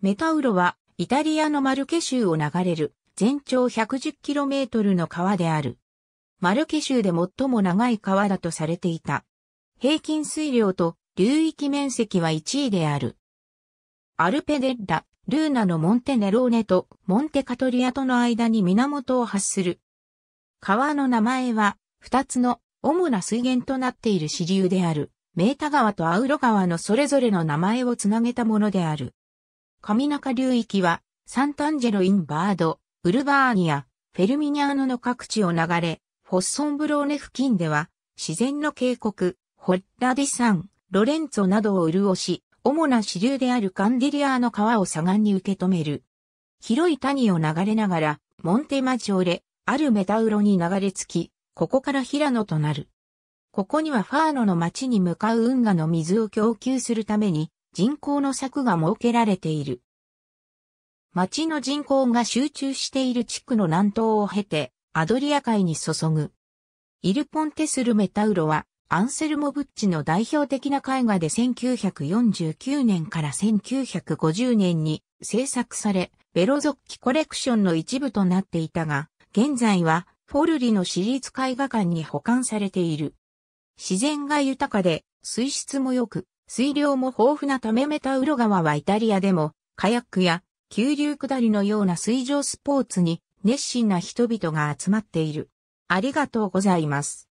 メタウロはイタリアのマルケ州を流れる全長 110km の川である。マルケ州で最も長い川だとされていた。平均水量と流域面積は1位である。アルペデッラ、ルーナのモンテネローネとモンテカトリアとの間に源を発する。川の名前は2つの主な水源となっている支流である。メータ川とアウロ川のそれぞれの名前をつなげたものである。上中流域は、サンタンジェロ・イン・バード、ウルバーニア、フェルミニャーノの各地を流れ、フォッソンブローネ付近では、自然の渓谷、ホッラディサン、ロレンツォなどを潤し、主な支流であるカンディリアーの川を左岸に受け止める。広い谷を流れながら、モンテマジョーレ、アルメタウロに流れ着き、ここから平野となる。ここにはファーノの町に向かう運河の水を供給するために、人口の柵が設けられている。町の人口が集中している地区の南東を経て、アドリア海に注ぐ。イルポンテスルメタウロは、アンセルモ・ブッチの代表的な絵画で1949年から1950年に制作され、ベロ族ッコレクションの一部となっていたが、現在はフォルリの私立絵画館に保管されている。自然が豊かで、水質も良く、水量も豊富なためメタウロ川はイタリアでも、カヤックや急流下りのような水上スポーツに熱心な人々が集まっている。ありがとうございます。